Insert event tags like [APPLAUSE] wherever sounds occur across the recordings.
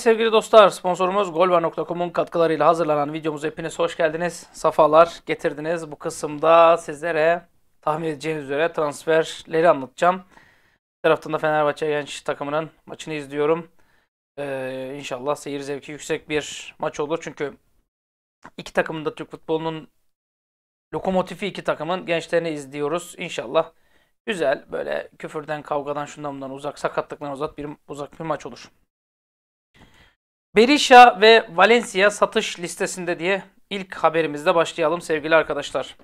sevgili dostlar. Sponsorumuz golva.com'un katkılarıyla hazırlanan videomuza hepiniz hoş geldiniz. Safalar getirdiniz. Bu kısımda sizlere tahmin edeceğiniz üzere transferleri anlatacağım. Bir taraftan da Fenerbahçe genç takımının maçını izliyorum. Ee, inşallah seyir zevki yüksek bir maç olur. Çünkü iki takımın da Türk futbolunun lokomotifi iki takımın gençlerini izliyoruz. İnşallah güzel böyle küfürden kavgadan şundan bundan uzak sakatlıktan uzak bir uzak bir maç olur. Berisha ve Valencia satış listesinde diye ilk haberimizde başlayalım sevgili arkadaşlar.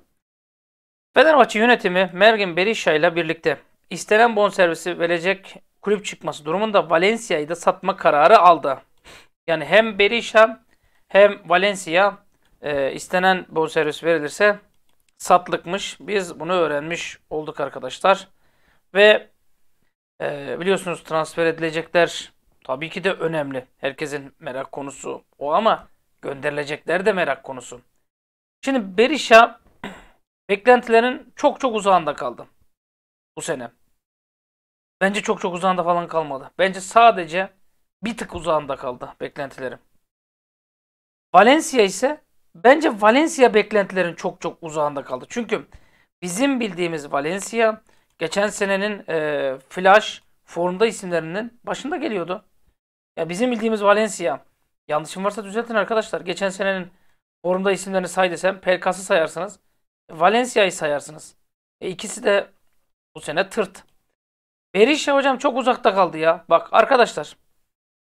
Fenerbahçe yönetimi Mergin Berisha ile birlikte istenen bonservisi verecek kulüp çıkması durumunda Valencia'yı da satma kararı aldı. Yani hem Berisha hem Valencia e, istenen bonservis verilirse satlıkmış. Biz bunu öğrenmiş olduk arkadaşlar. Ve e, biliyorsunuz transfer edilecekler Tabii ki de önemli. Herkesin merak konusu o ama gönderilecekler de merak konusu. Şimdi Berisha [CLEARS THROAT] beklentilerin çok çok uzağında kaldı bu sene. Bence çok çok uzağında falan kalmadı. Bence sadece bir tık uzağında kaldı beklentilerim. Valencia ise bence Valencia beklentilerin çok çok uzağında kaldı. Çünkü bizim bildiğimiz Valencia geçen senenin e, flash formda isimlerinin başında geliyordu. Ya bizim bildiğimiz Valencia. Yanlışım varsa düzeltin arkadaşlar. Geçen senenin forumda isimlerini say desem Pelkas'ı sayarsınız. Valencia'yı sayarsınız. E ikisi de bu sene tırt. Berisha hocam çok uzakta kaldı ya. Bak arkadaşlar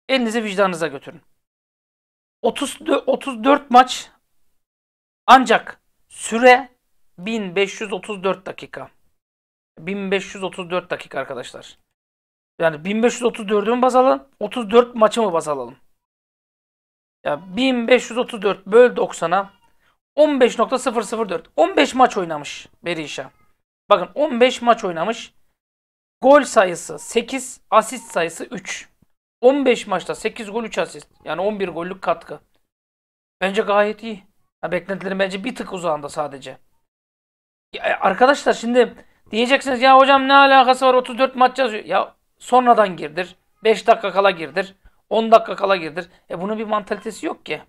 elinizi vicdanınıza götürün. 30, 34 maç ancak süre 1534 dakika. 1534 dakika arkadaşlar. Yani 1534'ü mü baz alalım? 34 maçı mı baz alalım? Ya 1534 böl 90'a 15.004. 15 maç oynamış Berisha. Bakın 15 maç oynamış. Gol sayısı 8, asist sayısı 3. 15 maçta 8 gol 3 asist. Yani 11 gollük katkı. Bence gayet iyi. Ya beklentilerin bence bir tık uzağında sadece. Ya e, arkadaşlar şimdi diyeceksiniz ya hocam ne alakası var 34 maç yazıyor. Ya sonradan girdir. 5 dakika kala girdir. 10 dakika kala girdir. E bunun bir mantalitesi yok ki.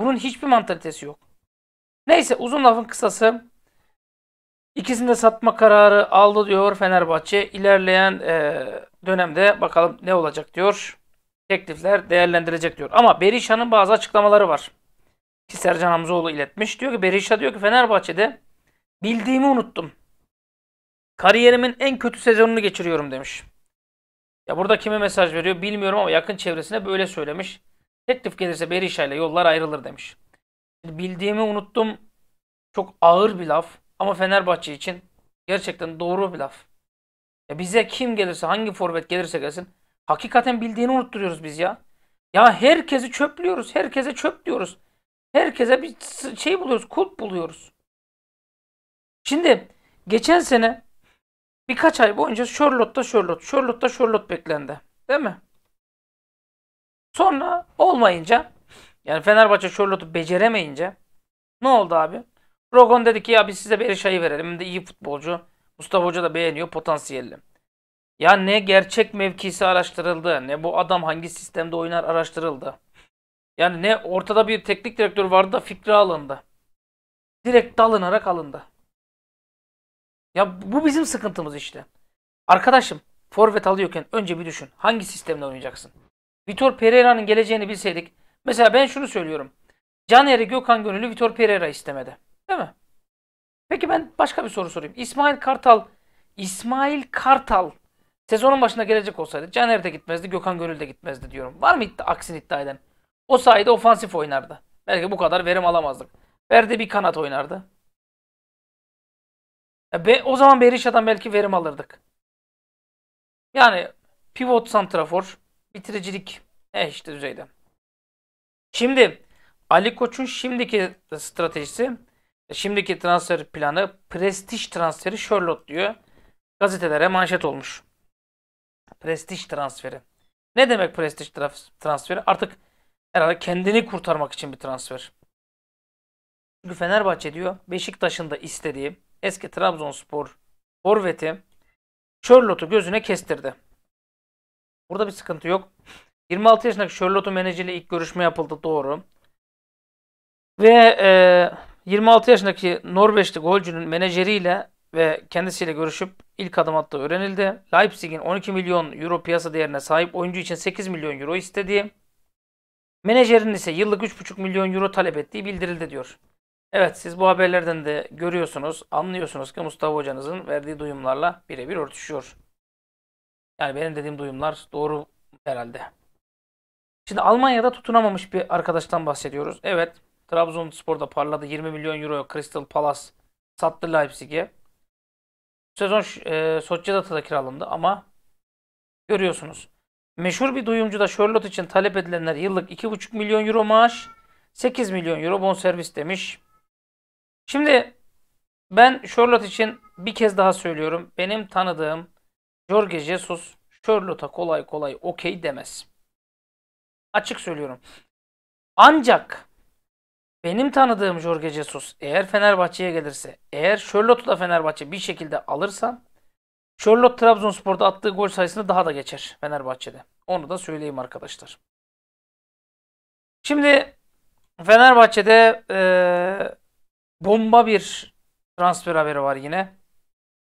Bunun hiçbir mantalitesi yok. Neyse uzun lafın kısası ikisini de satma kararı aldı diyor Fenerbahçe. İlerleyen e, dönemde bakalım ne olacak diyor. Teklifler değerlendirecek diyor. Ama Berisha'nın bazı açıklamaları var. Ki Sercan Hamzoğlu iletmiş. Diyor ki Berisha diyor ki Fenerbahçe'de bildiğimi unuttum. Kariyerimin en kötü sezonunu geçiriyorum demiş. Ya burada kime mesaj veriyor bilmiyorum ama yakın çevresine böyle söylemiş. Teklif gelirse Berisha ile yollar ayrılır demiş. Bildiğimi unuttum. Çok ağır bir laf ama Fenerbahçe için gerçekten doğru bir laf. Ya bize kim gelirse hangi forvet gelirse gelsin hakikaten bildiğini unutturuyoruz biz ya. Ya herkesi çöplüyoruz. Herkese çöp diyoruz. Herkese bir şey buluyoruz. Kulp buluyoruz. Şimdi geçen sene birkaç ay boyunca Charlotte'da Charlotte, Charlotte'da Charlotte beklendi. Değil mi? Sonra olmayınca yani Fenerbahçe Charlotte'u beceremeyince ne oldu abi? Rogon dedi ki ya biz size Berisha'yı verelim. Hem de iyi futbolcu. Mustafa Hoca da beğeniyor potansiyelli. Ya ne gerçek mevkisi araştırıldı ne bu adam hangi sistemde oynar araştırıldı. Yani ne ortada bir teknik direktör vardı da fikri alındı. Direkt dalınarak alındı. Ya bu bizim sıkıntımız işte. Arkadaşım forvet alıyorken önce bir düşün. Hangi sistemle oynayacaksın? Vitor Pereira'nın geleceğini bilseydik. Mesela ben şunu söylüyorum. Caner'i Gökhan Gönüllü Vitor Pereira istemedi. Değil mi? Peki ben başka bir soru sorayım. İsmail Kartal İsmail Kartal sezonun başına gelecek olsaydı Caner de gitmezdi, Gökhan Gönül de gitmezdi diyorum. Var mı iddia, aksini iddia eden? O sayede ofansif oynardı. Belki bu kadar verim alamazdık. Verdi bir kanat oynardı be, o zaman Berisha'dan belki verim alırdık. Yani pivot santrafor, bitiricilik e işte düzeyde. Şimdi Ali Koç'un şimdiki stratejisi, e şimdiki transfer planı prestij transferi Charlotte diyor. Gazetelere manşet olmuş. Prestij transferi. Ne demek prestij transferi? Artık herhalde kendini kurtarmak için bir transfer. Çünkü Fenerbahçe diyor Beşiktaş'ın da istediği eski Trabzonspor forveti Charlotte'u gözüne kestirdi. Burada bir sıkıntı yok. 26 yaşındaki Charlotte'un menajeriyle ilk görüşme yapıldı doğru. Ve e, 26 yaşındaki Norveçli golcünün menajeriyle ve kendisiyle görüşüp ilk adım attığı öğrenildi. Leipzig'in 12 milyon euro piyasa değerine sahip oyuncu için 8 milyon euro istediği, menajerin ise yıllık 3,5 milyon euro talep ettiği bildirildi diyor. Evet siz bu haberlerden de görüyorsunuz, anlıyorsunuz ki Mustafa hocanızın verdiği duyumlarla birebir örtüşüyor. Yani benim dediğim duyumlar doğru herhalde. Şimdi Almanya'da tutunamamış bir arkadaştan bahsediyoruz. Evet Trabzonspor'da parladı. 20 milyon euro Crystal Palace sattı Leipzig'e. Sezon e, Sociedad'a kiralandı ama görüyorsunuz. Meşhur bir duyumcu da Charlotte için talep edilenler yıllık 2,5 milyon euro maaş, 8 milyon euro bonservis demiş. Şimdi ben Charlotte için bir kez daha söylüyorum. Benim tanıdığım Jorge Jesus Charlotte'a kolay kolay okey demez. Açık söylüyorum. Ancak benim tanıdığım Jorge Jesus eğer Fenerbahçe'ye gelirse, eğer Charlotte'u da Fenerbahçe bir şekilde alırsa Charlotte Trabzonspor'da attığı gol sayısını daha da geçer Fenerbahçe'de. Onu da söyleyeyim arkadaşlar. Şimdi Fenerbahçe'de e, Bomba bir transfer haberi var yine.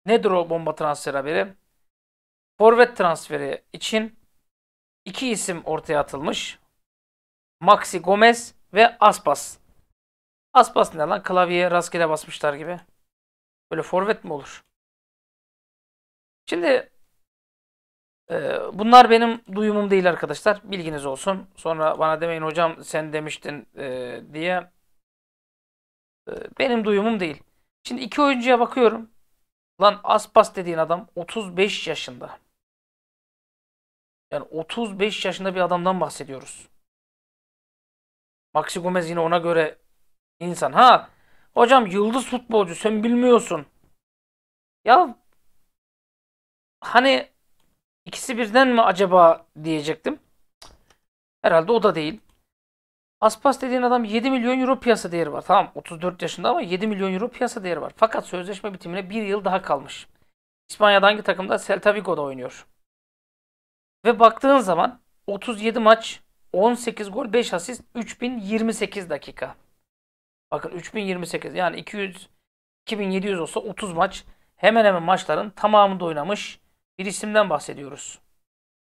Nedir o bomba transfer haberi? Forvet transferi için iki isim ortaya atılmış. Maxi Gomez ve Aspas. Aspas ne lan? Klavyeye rastgele basmışlar gibi. Böyle forvet mi olur? Şimdi e, bunlar benim duyumum değil arkadaşlar. Bilginiz olsun. Sonra bana demeyin hocam sen demiştin e, diye ee, benim duyumum değil. Şimdi iki oyuncuya bakıyorum. Lan Aspas dediğin adam 35 yaşında. Yani 35 yaşında bir adamdan bahsediyoruz. Maxi Gomez yine ona göre insan. Ha hocam yıldız futbolcu sen bilmiyorsun. Ya hani ikisi birden mi acaba diyecektim. Herhalde o da değil. Aspas dediğin adam 7 milyon euro piyasa değeri var. Tamam 34 yaşında ama 7 milyon euro piyasa değeri var. Fakat sözleşme bitimine 1 yıl daha kalmış. İspanya'da hangi takımda? Celta Vigo'da oynuyor. Ve baktığın zaman 37 maç, 18 gol, 5 asist, 3028 dakika. Bakın 3028 yani 200 2700 olsa 30 maç hemen hemen maçların tamamında oynamış bir isimden bahsediyoruz.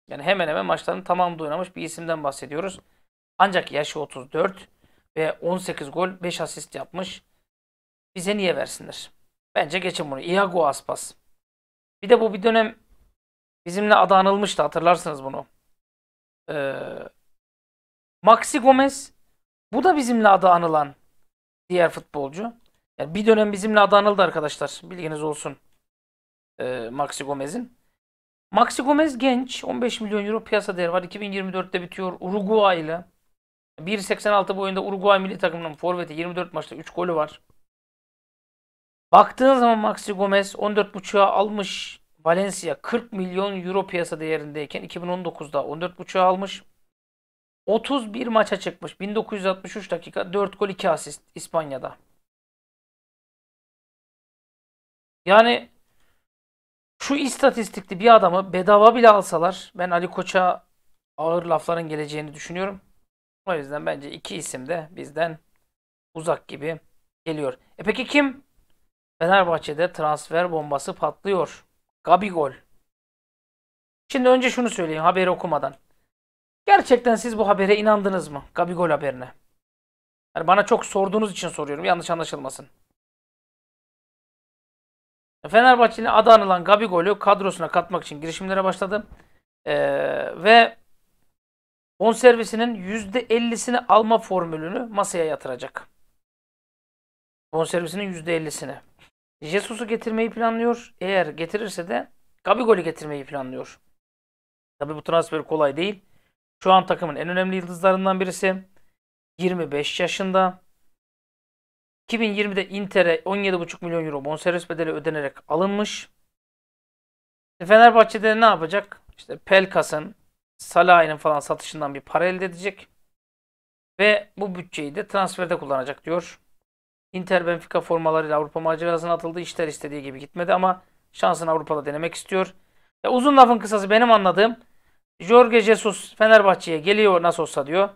Yani hemen hemen maçların tamamında oynamış bir isimden bahsediyoruz. Ancak yaşı 34 ve 18 gol 5 asist yapmış. Bize niye versinler? Bence geçin bunu. Iago Aspas. Bir de bu bir dönem bizimle adı anılmıştı hatırlarsınız bunu. Ee, Maxi Gomez bu da bizimle adı anılan diğer futbolcu. Yani bir dönem bizimle adı anıldı arkadaşlar. Bilginiz olsun. Ee, Maxi Gomez'in. Maxi Gomez genç. 15 milyon euro piyasa değeri var. 2024'te bitiyor. Uruguaylı. 1.86 boyunda Uruguay milli takımının forveti 24 maçta 3 golü var. Baktığın zaman Maxi Gomez 14.5'a almış. Valencia 40 milyon euro piyasa değerindeyken 2019'da 14.5'a almış. 31 maça çıkmış. 1963 dakika 4 gol 2 asist İspanya'da. Yani şu istatistikli bir adamı bedava bile alsalar ben Ali Koç'a ağır lafların geleceğini düşünüyorum. O yüzden bence iki isim de bizden uzak gibi geliyor. E peki kim? Fenerbahçe'de transfer bombası patlıyor. Gabigol. Şimdi önce şunu söyleyeyim haberi okumadan. Gerçekten siz bu habere inandınız mı? Gabigol haberine. Yani bana çok sorduğunuz için soruyorum. Yanlış anlaşılmasın. E, Fenerbahçe'nin adı anılan Gabigol'ü kadrosuna katmak için girişimlere başladı. Ee, ve Bon bonservisinin %50'sini alma formülünü masaya yatıracak. Bon Bonservisinin %50'sini. Jesus'u getirmeyi planlıyor. Eğer getirirse de Gabigol'ü getirmeyi planlıyor. Tabi bu transfer kolay değil. Şu an takımın en önemli yıldızlarından birisi. 25 yaşında. 2020'de Inter'e 17,5 milyon euro bonservis bedeli ödenerek alınmış. Fenerbahçe'de ne yapacak? İşte Pelkas'ın, Salah'ın falan satışından bir para elde edecek. Ve bu bütçeyi de transferde kullanacak diyor. Inter Benfica formalarıyla Avrupa macerasına atıldı. İşler istediği gibi gitmedi ama şansını Avrupa'da denemek istiyor. Ya uzun lafın kısası benim anladığım Jorge Jesus Fenerbahçe'ye geliyor nasıl olsa diyor.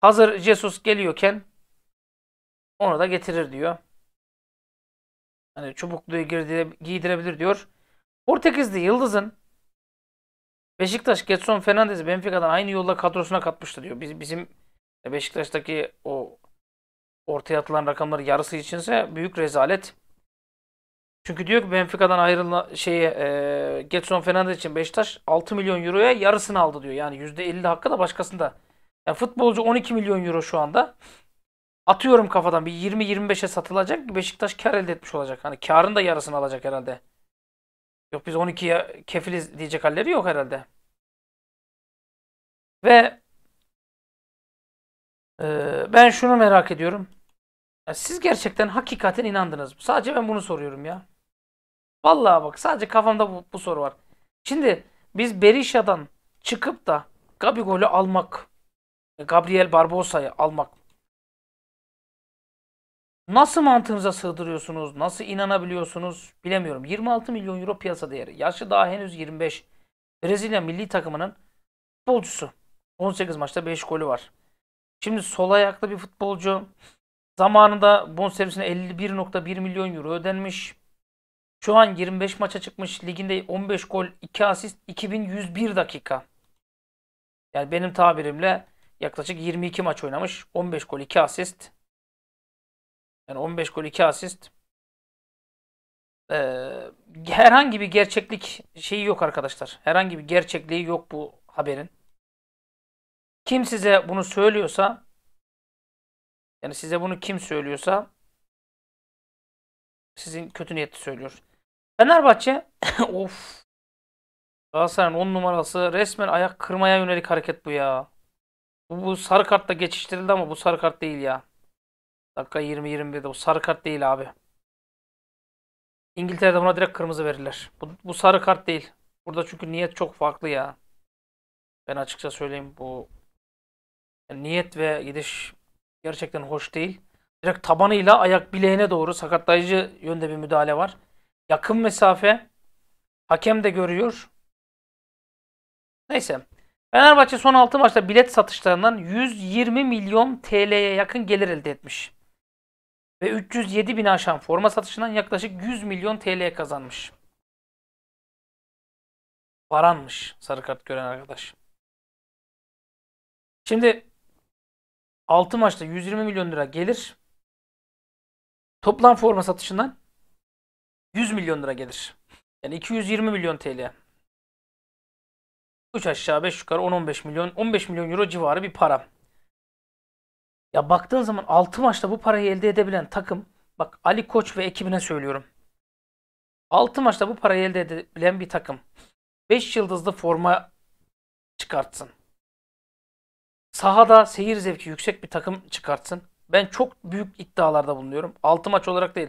Hazır Jesus geliyorken onu da getirir diyor. Hani çubukluyu giydirebilir diyor. Portekizli Yıldız'ın Beşiktaş Getson Fernandez'i Benfica'dan aynı yolda kadrosuna katmıştı diyor. Biz, bizim Beşiktaş'taki o ortaya atılan rakamları yarısı içinse büyük rezalet. Çünkü diyor ki Benfica'dan ayrılan şeye e, Getson Fernandez için Beşiktaş 6 milyon euroya yarısını aldı diyor. Yani %50 hakkı da başkasında. Yani futbolcu 12 milyon euro şu anda. Atıyorum kafadan bir 20-25'e satılacak. Beşiktaş kar elde etmiş olacak. Hani karın da yarısını alacak herhalde. Yok biz 12'ye kefiliz diyecek halleri yok herhalde. Ve e, ben şunu merak ediyorum. Ya siz gerçekten hakikaten inandınız mı? Sadece ben bunu soruyorum ya. Vallahi bak sadece kafamda bu, bu soru var. Şimdi biz Berisha'dan çıkıp da Gabigol'ü almak, Gabriel Barbosa'yı almak Nasıl mantığınıza sığdırıyorsunuz? Nasıl inanabiliyorsunuz? Bilemiyorum. 26 milyon euro piyasa değeri. Yaşı daha henüz 25. Brezilya milli takımının futbolcusu. 18 maçta 5 golü var. Şimdi sol ayaklı bir futbolcu. Zamanında bonservisine 51.1 milyon euro ödenmiş. Şu an 25 maça çıkmış. Liginde 15 gol, 2 asist, 2101 dakika. Yani benim tabirimle yaklaşık 22 maç oynamış. 15 gol, 2 asist, yani 15 gol 2 asist. Ee, herhangi bir gerçeklik şeyi yok arkadaşlar. Herhangi bir gerçekliği yok bu haberin. Kim size bunu söylüyorsa yani size bunu kim söylüyorsa sizin kötü niyeti söylüyor. Fenerbahçe [COUGHS] of Galatasaray'ın 10 numarası resmen ayak kırmaya yönelik hareket bu ya. Bu, bu sarı kartla geçiştirildi ama bu sarı kart değil ya. Dakika 20-21'de. Bu sarı kart değil abi. İngiltere'de buna direkt kırmızı verirler. Bu, bu sarı kart değil. Burada çünkü niyet çok farklı ya. Ben açıkça söyleyeyim bu yani niyet ve gidiş gerçekten hoş değil. Direkt tabanıyla ayak bileğine doğru sakatlayıcı yönde bir müdahale var. Yakın mesafe. Hakem de görüyor. Neyse. Fenerbahçe son 6 maçta bilet satışlarından 120 milyon TL'ye yakın gelir elde etmiş ve 307 bin aşan forma satışından yaklaşık 100 milyon TL kazanmış. Varanmış sarı kart gören arkadaş. Şimdi 6 maçta 120 milyon lira gelir. Toplam forma satışından 100 milyon lira gelir. Yani 220 milyon TL. 3 aşağı 5 yukarı 10-15 milyon 15 milyon euro civarı bir para. Ya baktığın zaman 6 maçta bu parayı elde edebilen takım bak Ali Koç ve ekibine söylüyorum. 6 maçta bu parayı elde edebilen bir takım 5 yıldızlı forma çıkartsın. Sahada seyir zevki yüksek bir takım çıkartsın. Ben çok büyük iddialarda bulunuyorum. 6 maç olarak değil.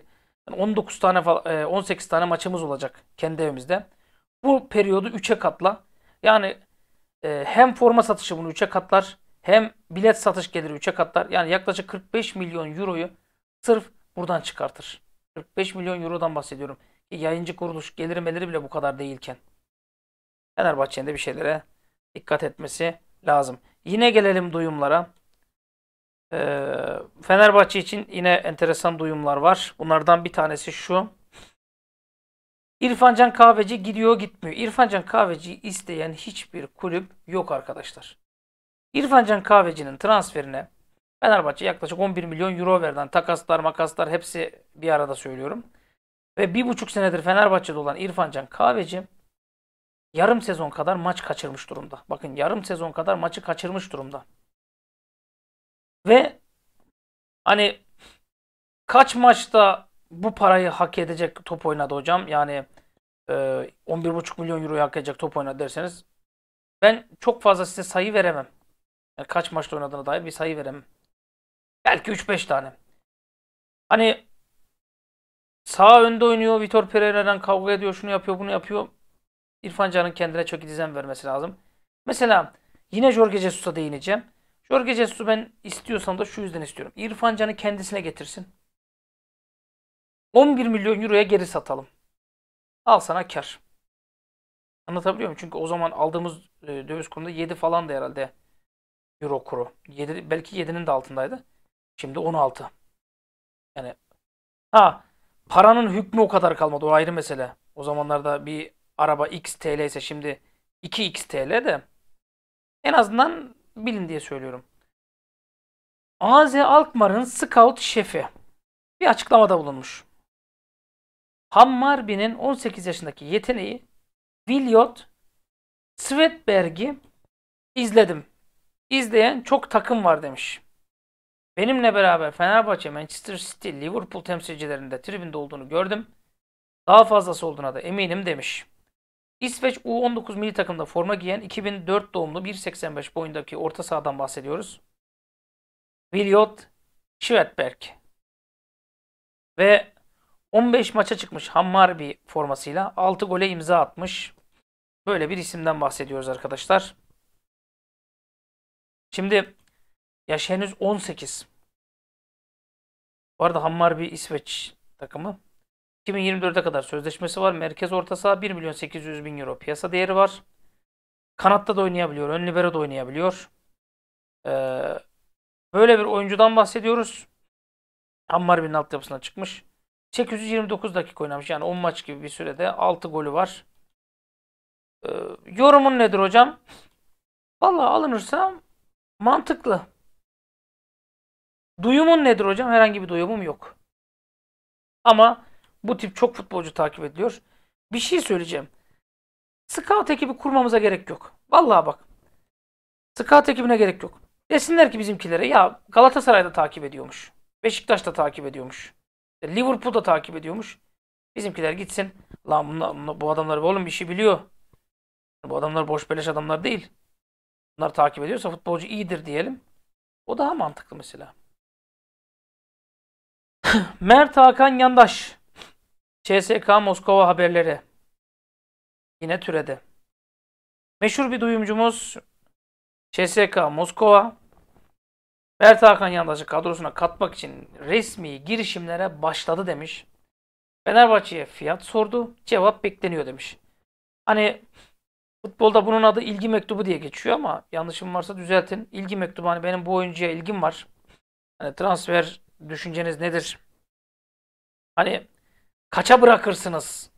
19 tane falan, e, 18 tane maçımız olacak kendi evimizde. Bu periyodu 3'e katla. Yani e, hem forma satışı bunu 3'e katlar hem bilet satış geliri 3'e katlar. Yani yaklaşık 45 milyon euroyu sırf buradan çıkartır. 45 milyon eurodan bahsediyorum. Yayıncı kuruluş gelirmeleri bile bu kadar değilken. Fenerbahçe'nin de bir şeylere dikkat etmesi lazım. Yine gelelim duyumlara. Ee, Fenerbahçe için yine enteresan duyumlar var. Bunlardan bir tanesi şu. İrfancan Kahveci gidiyor gitmiyor. İrfancan Kahveci'yi isteyen hiçbir kulüp yok arkadaşlar. İrfan Can Kahveci'nin transferine Fenerbahçe yaklaşık 11 milyon euro verden takaslar makaslar hepsi bir arada söylüyorum. Ve bir buçuk senedir Fenerbahçe'de olan İrfan Can Kahveci yarım sezon kadar maç kaçırmış durumda. Bakın yarım sezon kadar maçı kaçırmış durumda. Ve hani kaç maçta bu parayı hak edecek top oynadı hocam? Yani e, 11,5 milyon euro hak edecek top oynadı derseniz ben çok fazla size sayı veremem. Yani kaç maçta oynadığına dair bir sayı verem. Belki 3-5 tane. Hani sağ önde oynuyor. Vitor Pereira'dan kavga ediyor. Şunu yapıyor, bunu yapıyor. İrfan Can'ın kendine çok dizen vermesi lazım. Mesela yine Jorge Jesus'a değineceğim. Jorge Jesus'u ben istiyorsam da şu yüzden istiyorum. İrfan Can'ı kendisine getirsin. 11 milyon euroya geri satalım. Al sana kar. Anlatabiliyor muyum? Çünkü o zaman aldığımız e, döviz konuda 7 falan da herhalde euro kuru. 7, belki 7'nin de altındaydı. Şimdi 16. Yani ha paranın hükmü o kadar kalmadı. O ayrı mesele. O zamanlarda bir araba X TL ise şimdi 2X TL de en azından bilin diye söylüyorum. AZ Alkmaar'ın scout şefi bir açıklamada bulunmuş. Hammarby'nin 18 yaşındaki yeteneği Viljot Svedberg'i izledim İzleyen çok takım var demiş. Benimle beraber Fenerbahçe, Manchester City, Liverpool temsilcilerinde tribünde olduğunu gördüm. Daha fazlası olduğuna da eminim demiş. İsveç U19 milli takımda forma giyen 2004 doğumlu 1.85 boyundaki orta sahadan bahsediyoruz. Viljot Schwertberg. Ve 15 maça çıkmış bir formasıyla 6 gole imza atmış. Böyle bir isimden bahsediyoruz arkadaşlar. Şimdi yaş henüz 18. Bu arada Hammar bir İsveç takımı. 2024'e kadar sözleşmesi var. Merkez orta saha 1 milyon 800 bin euro piyasa değeri var. Kanatta da oynayabiliyor. Ön libero da oynayabiliyor. Ee, böyle bir oyuncudan bahsediyoruz. Ammar bin altyapısına çıkmış. 829 dakika oynamış. Yani 10 maç gibi bir sürede 6 golü var. Ee, yorumun nedir hocam? Valla alınırsa Mantıklı. Duyumun nedir hocam? Herhangi bir duyumum yok. Ama bu tip çok futbolcu takip ediliyor. Bir şey söyleyeceğim. Scout ekibi kurmamıza gerek yok. Vallahi bak. Scout ekibine gerek yok. Desinler ki bizimkilere ya Galatasaray'da takip ediyormuş. Beşiktaş'ta takip ediyormuş. E, Liverpool'da takip ediyormuş. Bizimkiler gitsin. Lan bunlar, bu adamlar oğlum bir şey biliyor. Bu adamlar boş beleş adamlar değil bunları takip ediyorsa futbolcu iyidir diyelim. O daha mantıklı mesela. [LAUGHS] Mert Hakan Yandaş. CSK Moskova haberleri. Yine türede. Meşhur bir duyumcumuz CSK Moskova Mert Hakan Yandaş'ı kadrosuna katmak için resmi girişimlere başladı demiş. Fenerbahçe'ye fiyat sordu. Cevap bekleniyor demiş. Hani Futbolda bunun adı ilgi mektubu diye geçiyor ama yanlışım varsa düzeltin. İlgi mektubu hani benim bu oyuncuya ilgim var. Hani transfer düşünceniz nedir? Hani kaça bırakırsınız?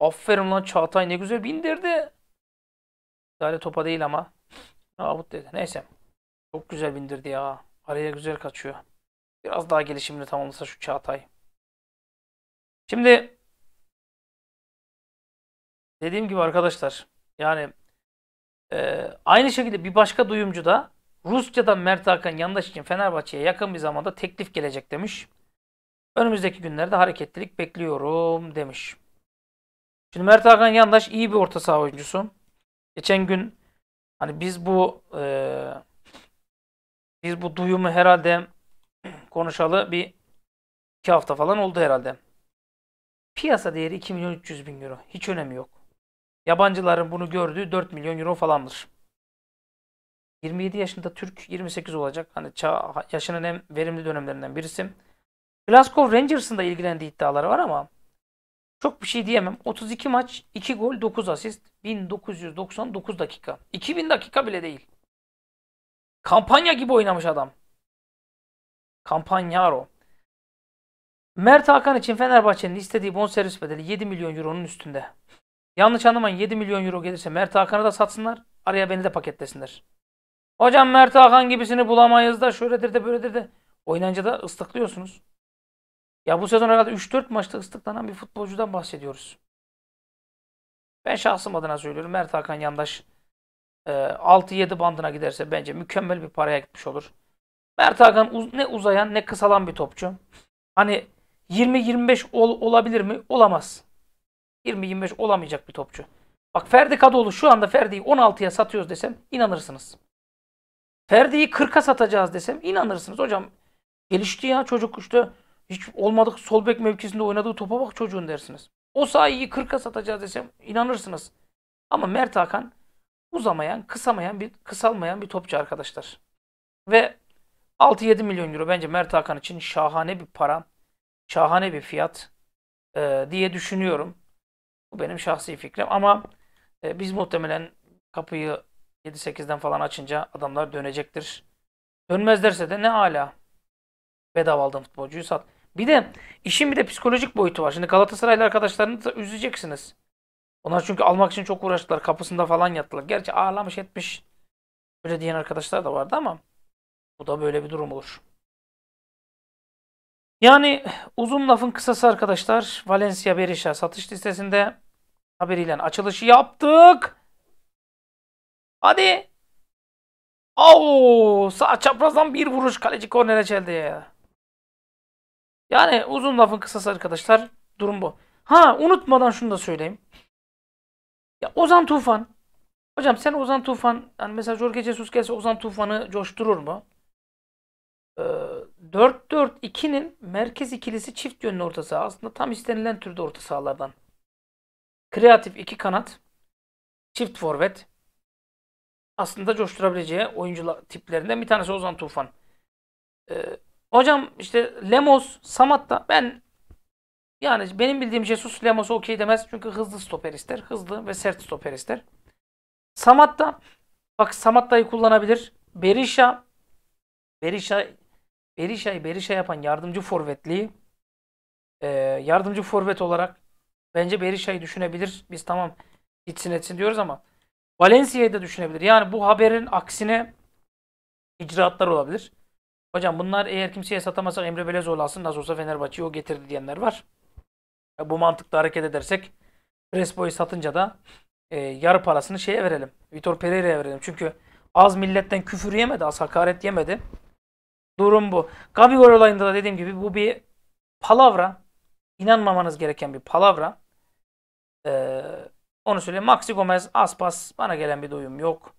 Aferin lan Çağatay ne güzel bindirdi. Gari topa değil ama. Davut dedi. Neyse. Çok güzel bindirdi ya. Araya güzel kaçıyor. Biraz daha gelişimini tamamlasa şu Çağatay. Şimdi Dediğim gibi arkadaşlar yani e, aynı şekilde bir başka duyumcu da Rusya'dan Mert Hakan yandaş için Fenerbahçe'ye yakın bir zamanda teklif gelecek demiş. Önümüzdeki günlerde hareketlilik bekliyorum demiş. Şimdi Mert Hakan Yandaş iyi bir orta saha oyuncusu. Geçen gün hani biz bu e, biz bu duyumu herhalde konuşalı bir iki hafta falan oldu herhalde. Piyasa değeri 2 milyon 300 bin euro. Hiç önemi yok. Yabancıların bunu gördüğü 4 milyon euro falandır. 27 yaşında Türk 28 olacak. Hani çağ, yaşının en verimli dönemlerinden birisi. Glasgow Rangers'ın da ilgilendiği iddiaları var ama çok bir şey diyemem. 32 maç, 2 gol, 9 asist, 1999 dakika. 2000 dakika bile değil. Kampanya gibi oynamış adam. Kampanyaro. Mert Hakan için Fenerbahçe'nin istediği bonservis bedeli 7 milyon euronun üstünde. Yanlış anlamayın 7 milyon euro gelirse Mert Hakan'ı da satsınlar. Araya beni de paketlesinler. Hocam Mert Hakan gibisini bulamayız da şöyledir de böyledir de. Oynayınca da ıslıklıyorsunuz. Ya bu sezon herhalde 3-4 maçta ıslıklanan bir futbolcudan bahsediyoruz. Ben şahsım adına söylüyorum. Mert Hakan yandaş 6-7 e, bandına giderse bence mükemmel bir paraya gitmiş olur. Mert Hakan ne uzayan ne kısalan bir topçu. Hani 20-25 ol olabilir mi? Olamaz. 20-25 olamayacak bir topçu. Bak Ferdi Kadıoğlu şu anda Ferdi'yi 16'ya satıyoruz desem inanırsınız. Ferdi'yi 40'a satacağız desem inanırsınız. Hocam gelişti ya çocuk işte hiç olmadık sol bek mevkisinde oynadığı topa bak çocuğun dersiniz. O sahiyi 40'a satacağız desem inanırsınız. Ama Mert Hakan uzamayan, kısamayan bir kısalmayan bir topçu arkadaşlar. Ve 6-7 milyon euro bence Mert Hakan için şahane bir para, şahane bir fiyat e, diye düşünüyorum. Bu benim şahsi fikrim ama e, biz muhtemelen kapıyı 7-8'den falan açınca adamlar dönecektir. Dönmezlerse de ne hala bedava aldığın futbolcuyu sat. Bir de işin bir de psikolojik boyutu var. Şimdi Galatasaraylı arkadaşlarını da üzeceksiniz. Onlar çünkü almak için çok uğraştılar. Kapısında falan yattılar. Gerçi ağırlamış etmiş. böyle diyen arkadaşlar da vardı ama bu da böyle bir durum olur. Yani uzun lafın kısası arkadaşlar. Valencia Berisha satış listesinde haberiyle açılışı yaptık. Hadi. Oo, sağ çaprazdan bir vuruş kaleci kornere çeldi Yani uzun lafın kısası arkadaşlar. Durum bu. Ha unutmadan şunu da söyleyeyim. Ya Ozan Tufan. Hocam sen Ozan Tufan hani mesela Jorge Jesus gelse Ozan Tufan'ı coşturur mu? Ee, 4-4-2'nin merkez ikilisi çift yönlü orta saha. Aslında tam istenilen türde orta sahalardan. Kreatif iki kanat. Çift forvet. Aslında coşturabileceği oyuncu tiplerinden bir tanesi Ozan Tufan. Ee, hocam işte Lemos, Samatta ben yani benim bildiğim Jesus Lemos okey demez. Çünkü hızlı stoper ister. Hızlı ve sert stoper ister. Samatta bak Samatta'yı kullanabilir. Berisha Berisha Berisha'yı Berisha yapan yardımcı forvetli, e, yardımcı forvet olarak bence Berisha'yı düşünebilir. Biz tamam gitsin etsin diyoruz ama Valencia'yı da düşünebilir. Yani bu haberin aksine icraatlar olabilir. Hocam bunlar eğer kimseye satamazsak Emre Belezoğlu alsın nasıl olsa Fenerbahçe'yi o getirdi diyenler var. E, bu mantıkla hareket edersek Crespo'yu satınca da e, yarı parasını şeye verelim. Vitor Pereira'ya verelim. Çünkü az milletten küfür yemedi, az hakaret yemedi. Durum bu. Gabigol olayında da dediğim gibi bu bir palavra. İnanmamanız gereken bir palavra. Ee, onu söyleyeyim. Maxi Gomez, Aspas bana gelen bir duyum yok.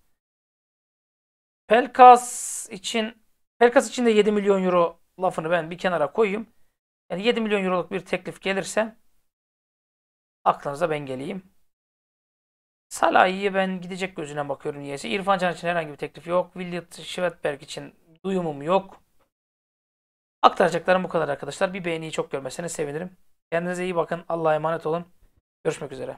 Pelkas için Pelkas için de 7 milyon euro lafını ben bir kenara koyayım. Yani 7 milyon euroluk bir teklif gelirse aklınıza ben geleyim. Salah'ı ben gidecek gözüne bakıyorum niyeyse. İrfan Can için herhangi bir teklif yok. William Schwedberg için duyumum yok. Aktaracaklarım bu kadar arkadaşlar. Bir beğeniyi çok görmeseniz sevinirim. Kendinize iyi bakın. Allah'a emanet olun. Görüşmek üzere.